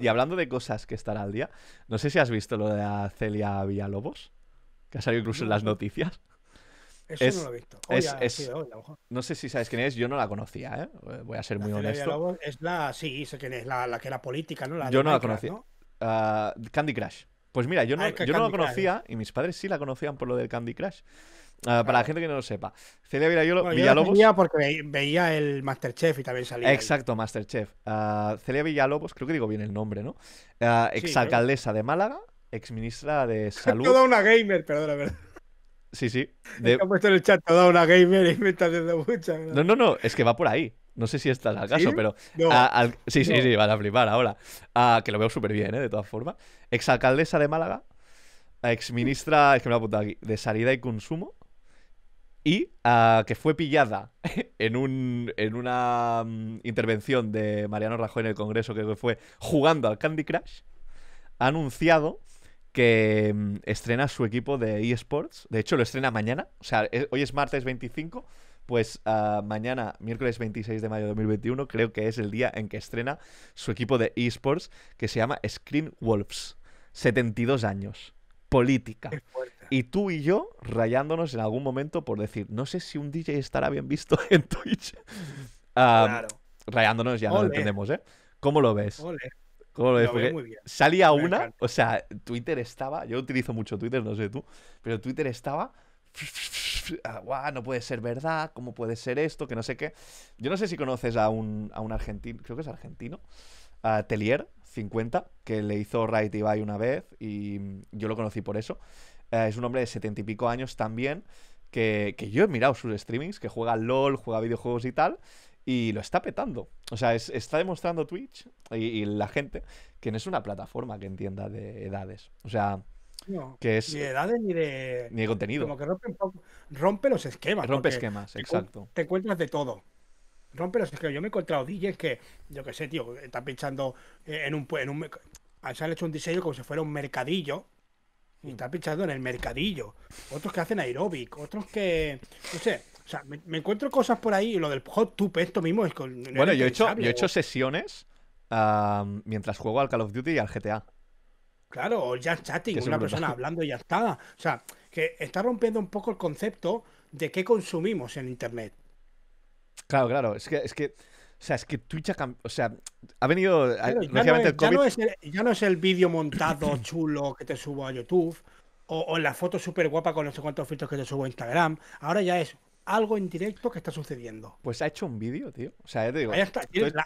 Y hablando de cosas que estará al día, no sé si has visto lo de Celia Villalobos, que ha salido incluso en las noticias. Eso no lo he visto. no sé si sabes quién es, yo no la conocía, ¿eh? voy a ser muy honesto. es la, sí, es, la, que era política, ¿no? La yo no la conocía. Ah, Candy Crush. Pues mira, yo no, ah, yo no la conocía y mis padres sí la conocían por lo del Candy Crush. Ah, para la gente que no lo sepa, Celia Villalobos. Yo porque veía el Masterchef y también salía. Exacto, Masterchef. Ah, Celia Villalobos, creo que digo bien el nombre, ¿no? ex exalcaldesa de Málaga, ex-ministra de Salud. Toda una gamer, perdona, verdad. Sí, sí. puesto en el chat toda una gamer y me está mucha. No, no, no, es que va por ahí. No sé si está al caso, pero. No. sí, sí, sí, van a flipar ahora. que lo veo súper bien, ¿eh? de todas formas. Exalcaldesa de Málaga, exministra, es que me he aquí, de Salida y Consumo. Y que fue pillada en, un, en una mm, intervención de Mariano Rajoy en el Congreso, que fue jugando al Candy Crush. Ha anunciado que mm, estrena su equipo de eSports. De hecho, lo estrena mañana. O sea, hoy es martes 25 pues ah, mañana, miércoles 26 de mayo de 2021, creo que es el día en que estrena su equipo de esports que se llama Scream Wolves. 72 años. Política. Y tú y yo rayándonos en algún momento por decir, no sé si un DJ estará bien visto en Twitch. Ah, claro. Rayándonos ya no lo entendemos, ¿eh? ¿Cómo lo ves? ¿Cómo lo ves? Salía una, o sea, Twitter estaba, yo utilizo mucho Twitter, no sé tú, pero Twitter estaba Ah, guau, no puede ser verdad, ¿cómo puede ser esto? Que no sé qué. Yo no sé si conoces a un, argentino, creo que es argentino, Telier, 50, que le hizo Right Ibai una vez y yo lo conocí por eso. Eh, es un hombre de setenta y pico años también, que, que, yo he mirado sus streamings, que juega LOL, juega videojuegos y tal, y lo está petando. O sea, está demostrando Twitch y la gente que no es una plataforma que entienda de edades. O sea, que es, ni de edades ni de, contenido. Como que rompe, rompe los esquemas. Rompe esquemas, exacto. Te encuentras de todo. Rompe los esquemas. Yo me he encontrado DJs que, yo que sé, tío, están pinchando eh, en un, en un. han hecho un diseño como si fuera un mercadillo. Y están pinchando en el mercadillo. Otros que hacen aeróbic. Otros que. No sé. O sea, me, encuentro cosas por ahí. Y lo del hot tube, esto mismo es. bueno, yo he, hecho, yo he hecho sesiones mientras juego al Call of Duty y al GTA. Claro, o ya chatting, una persona hablando y ya está. O sea, que está rompiendo un poco el concepto de qué consumimos en Internet. Claro, claro, es que, es que, o sea, es que Twitch ha o sea, ha venido, ya, no es, el vídeo montado chulo que te subo a YouTube, o, la foto súper guapa con no sé cuántos filtros que te subo a Instagram. Ahora ya es algo en directo que está sucediendo. Pues ha hecho un vídeo, tío. O sea,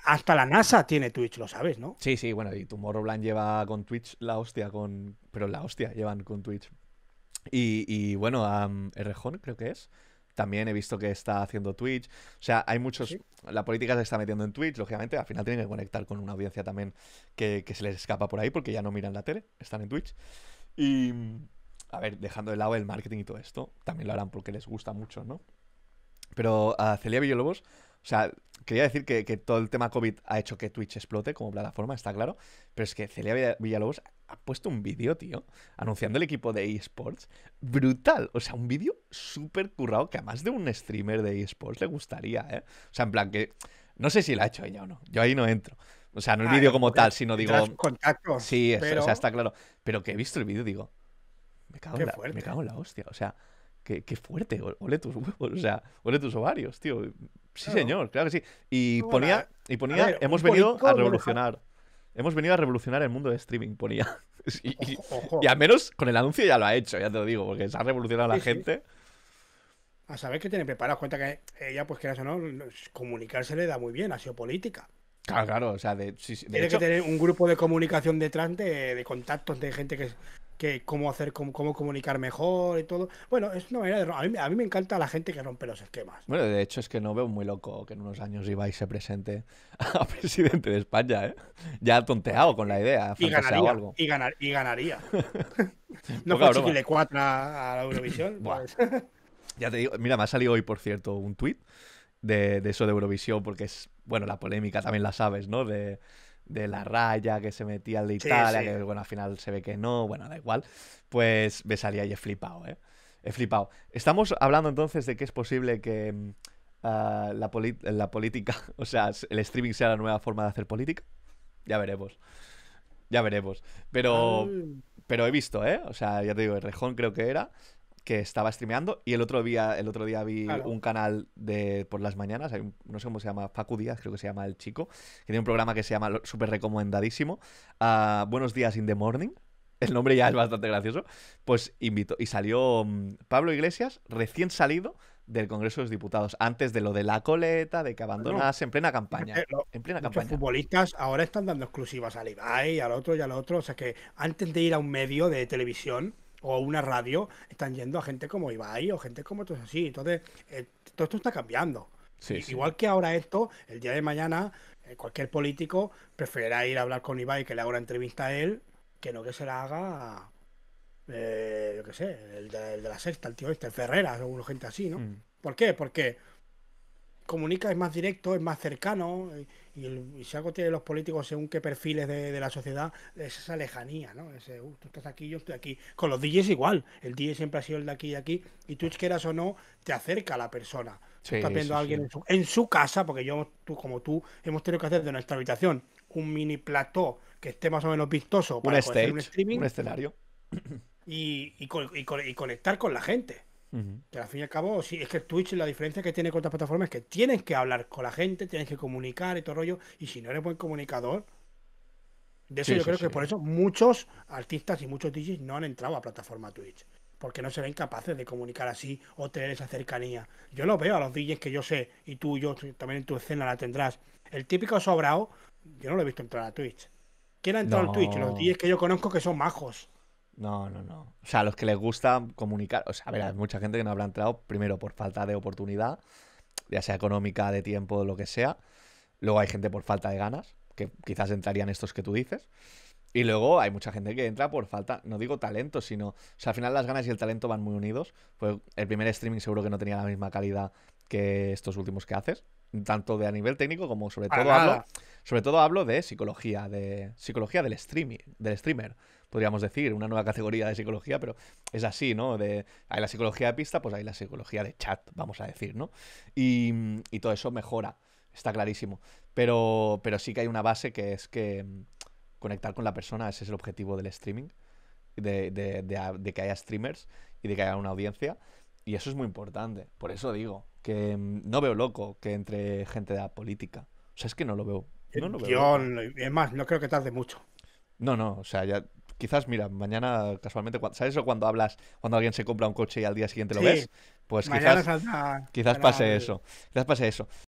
hasta, la, NASA tiene Twitch, lo sabes, ¿no? Sí, sí, bueno, y Tomorrowland lleva con Twitch la hostia, con. Pero la hostia llevan con Twitch. Y, bueno, um, creo que es. También he visto que está haciendo Twitch. O sea, hay muchos. La política se está metiendo en Twitch, lógicamente. Al final tienen que conectar con una audiencia también que, que se les escapa por ahí porque ya no miran la tele, están en Twitch. Y. A ver, dejando de lado el marketing y todo esto, también lo harán porque les gusta mucho, ¿no? Pero a ah, Celia Villalobos, o sea, quería decir que, todo el tema COVID ha hecho que Twitch explote como plataforma, está claro. Pero es que Celia Villalobos ha puesto un vídeo, tío, anunciando el equipo de eSports. Brutal. O sea, un vídeo súper currado que a más de un streamer de eSports le gustaría, ¿eh? O sea, en plan que. No sé si la ha hecho ella o no. Yo ahí no entro. O sea, no el vídeo como pues tal, sino digo. sí, eso, o sea, está claro. Pero que he visto el vídeo, digo. Me cago, la, me cago en la hostia. O sea, Qué, fuerte, ole tus huevos, o sea, ole tus ovarios, tío. Sí, señor, claro que sí. Y ponía, y ponía hemos venido a revolucionar. Hemos venido a revolucionar el mundo de streaming, ponía. Y, al menos con el anuncio ya lo ha hecho, ya te lo digo, porque se ha revolucionado la gente. A saber que tiene preparado. Cuenta que ella, pues quieras o no, comunicarse le da muy bien, ha sido política. Claro, claro, o sea, de, tiene que tener un grupo de comunicación detrás de contactos de gente que, que cómo hacer, cómo, comunicar mejor y todo. Bueno, es una manera de... A mí, a mí, me encanta la gente que rompe los esquemas. Bueno, de hecho es que no veo muy loco que en unos años Ibai se presente a presidente de España, ¿eh? Ya tonteado con la idea. Y ganaría, algo. Y, ganar, y ganaría. no fue Chile a, la Eurovisión. Pues. ya te digo, mira, me ha salido hoy, por cierto, un tuit de, de eso de Eurovisión, porque es, bueno, la polémica también la sabes, ¿no? De de la raya que se metía al de Italia, que bueno, al final se ve que no, bueno, da igual, pues me salía y he flipado, ¿eh? He flipado. Estamos hablando entonces de que es posible que mm, ah, la, política, o sea, el streaming sea la nueva forma de hacer política. Ya veremos. Ya veremos. Pero, ah. pero he visto, ¿eh? O sea, ya te digo, el Rejón creo que era que estaba streameando y el otro día, el otro día vi un canal de por las mañanas, no sé cómo se llama, Facu Díaz, creo que se llama el chico, que tiene un programa que se llama súper recomendadísimo, ah, Buenos días in the morning. El nombre ya es bastante gracioso. Pues invito. Y salió mm, Pablo Iglesias, recién salido del Congreso de los Diputados, antes de lo de la coleta, de que abandonase en plena campaña. Eh, en plena campaña. futbolistas ahora están dando exclusivas al Ibai, al otro y al otro. O sea que antes de ir a un medio de televisión, o una radio, están yendo a gente como Ibai o gente como todo así. Entonces, eh, todo esto está cambiando. Igual que ahora esto, el día de mañana, eh, cualquier político preferirá ir a hablar con Ibai que le haga una entrevista a él, que no que se la haga, eh, yo qué sé, el de, la sexta, el tío este, el Ferreras o gente así, ¿no? Mm. ¿Por qué? Porque comunica, es más directo, es más cercano. Y, el, y si algo tiene los políticos según qué perfiles de, la sociedad, es esa lejanía, ¿no? Ese, uh, tú estás aquí, yo estoy aquí. Con los DJs igual. El DJ siempre ha sido el de aquí y aquí. Y Twitch, quieras o no, te acerca a la persona. estás viendo a alguien en, su, casa, porque yo, tú, como tú, hemos tenido que hacer de nuestra habitación un mini plató que esté más o menos vistoso para un, un streaming. escenario. y conectar con la gente. Que al fin y al cabo, sí, es que Twitch la diferencia que tiene con otras plataformas es que tienes que hablar con la gente, tienes que comunicar y todo rollo, y si no eres buen comunicador, de eso yo creo que por eso muchos artistas y muchos DJs no han entrado a plataforma Twitch, porque no se ven capaces de comunicar así o tener esa cercanía. Yo lo veo a los DJs que yo sé, y tú y yo también en tu escena la tendrás. El típico sobrado yo no lo he visto entrar a Twitch. ¿Quién ha entrado en Twitch? Los DJs que yo conozco que son majos. No, no, no. O sea, los que les gusta comunicar. O sea, a ver, hay mucha gente que no habrá entrado, primero por falta de oportunidad, ya sea económica, de tiempo, lo que sea. Luego hay gente por falta de ganas, que quizás entrarían estos que tú dices. Y luego hay mucha gente que entra por falta, no digo talento, sino. O sea, al final las ganas y el talento van muy unidos. Pues el primer streaming seguro que no tenía la misma calidad que estos últimos que haces tanto de a nivel técnico como sobre todo hablo, sobre todo hablo de psicología, de psicología del streaming, del streamer, podríamos decir, una nueva categoría de psicología, pero es así, ¿no? De, hay la psicología de pista, pues hay la psicología de chat, vamos a decir, ¿no? Y, y todo eso mejora, está clarísimo. Pero, pero sí que hay una base que es que mm, conectar con la persona, ese es el objetivo del streaming, de, de que haya streamers y de que haya una audiencia. Y eso es muy importante. Por eso digo, que mm, no veo loco que entre gente de la política. O sea, es que no lo veo. No es más, no creo que tarde mucho. No, no, o sea, ya quizás, mira, mañana casualmente, ¿sabes eso cuando hablas, cuando alguien se compra un coche y al día siguiente lo ves? Pues quizás, quizás pase eso, quizás pase eso.